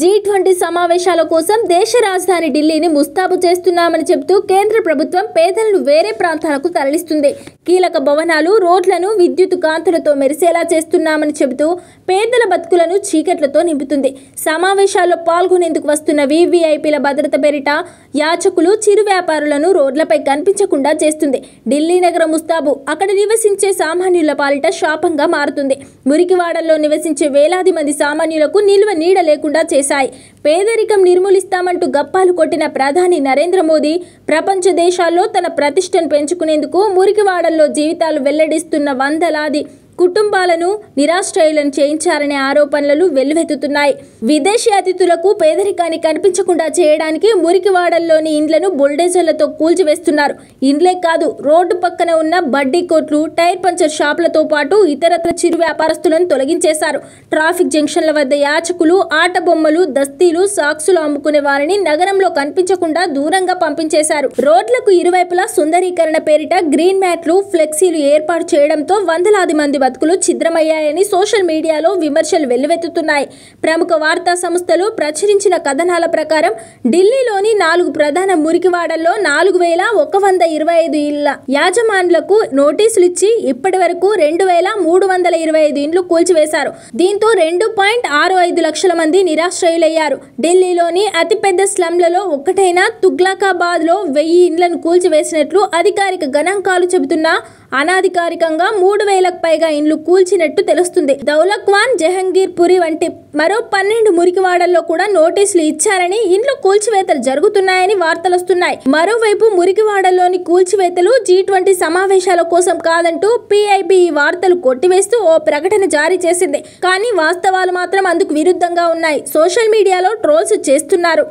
G twenty సమావేశాల కోసం దేశ రాజధాని ఢిల్లీని ముస్తాబు చేస్తున్నామని చెబుతూ కేంద్ర ప్రభుత్వం పేదలను వేరే ప్రాంతాలకు తరలిస్తుంది కీలక భవనాలు రోడ్లను విద్యుత్ కాంతులతో మెరిసేలా చేస్తున్నామని చెబుతూ పేదల బతుకులను చీకట్లతో నింపుతుంది సమావేశాల్లో పాల్గొనేందుకు వస్తున్న వివిఐపీల భద్రత పేరిట యాచకులు చిరు వ్యాపారులను రోడ్లపై కనిపించకుండా చేస్తుంది ఢిల్లీ నగరం ముస్తాబు అక్కడ నివసించే సామాన్యుల పాలిట శాపంగా మారుతుంది మురికివాడల్లో నివసించే వేలాది మంది సామాన్యులకు నిల్వ నీడ లేకుండా చేస్తుంది చేశాయి పేదరికం నిర్మూలిస్తామంటూ గప్పాలు కొట్టిన ప్రధాని నరేంద్ర మోదీ ప్రపంచ దేశాల్లో తన ప్రతిష్టను పెంచుకునేందుకు మురికివాడల్లో జీవితాలు వెల్లడిస్తున్న వందలాది కుటుంబాలను నిరాశ్రయులను చేయించారనే ఆరోపణలు వెల్లువెత్తుతున్నాయి విదేశీ అతిథులకు పేదరికాన్ని కనిపించకుండా చేయడానికి మురికివాడల్లోని ఇండ్లను బుల్డేజర్లతో కూల్చివేస్తున్నారు ఇండ్లే కాదు రోడ్డు పక్కన ఉన్న బడ్డీ కోట్లు టైర్ పంచర్ షాపులతో పాటు ఇతర చిరు వ్యాపారస్తులను తొలగించేశారు ట్రాఫిక్ జంక్షన్ల వద్ద యాచకులు ఆట బొమ్మలు దస్తీలు సాక్సులు అమ్ముకునే వారిని నగరంలో కనిపించకుండా దూరంగా పంపించేశారు రోడ్లకు ఇరువైపులా సుందరీకరణ పేరిట గ్రీన్ మ్యాట్లు ఫ్లెక్సీలు ఏర్పాటు చేయడంతో వందలాది మంది బతుకులు ఛిద్రమయ్యాయని సోషల్ మీడియాలో విమర్శలు వెల్లువెత్తుతున్నాయి ప్రముఖ వార్తా సంస్థలు ప్రచురించిన కథనాల ప్రకారం ఢిల్లీలోని నాలుగు ప్రధాన మురికివాడల్లో నాలుగు వేల ఒక వంద ఇరవై ఐదు ఇళ్ల యాజమాన్లకు నోటీసులు ఇచ్చి ఇప్పటి వరకు రెండు వేల మూడు వందల ఇరవై ఐదు ఇండ్లు కూల్చివేశారు దీంతో రెండు పాయింట్ ఆరు ఐదు లక్షల మంది నిరాశ్రయులయ్యారు ఢిల్లీలోని అతిపెద్ద స్లమ్లలో ఒకటైన తుగ్లాకాబాద్లో వెయ్యి ఇండ్లను కూల్చివేసినట్లు అధికారిక గణాంకాలు చెబుతున్నా అనాధికారికంగా మూడు వేలకు పైగా ఇండ్లు కూల్చినట్టు తెలుస్తుంది దౌలక్వాన్ పురి వంటి మరో పన్నెండు మురికివాడల్లో కూడా నోటీసులు ఇచ్చారని ఇండ్లు కూల్చివేతలు జరుగుతున్నాయని వార్తలు వస్తున్నాయి మరోవైపు మురికివాడల్లోని కూల్చివేతలు జీ ట్వంటీ సమావేశాల కోసం కాదంటూ పీఐబీ ఈ వార్తలు కొట్టివేస్తూ ఓ ప్రకటన జారీ చేసింది కానీ వాస్తవాలు మాత్రం అందుకు విరుద్ధంగా ఉన్నాయి సోషల్ మీడియాలో ట్రోల్స్ చేస్తున్నారు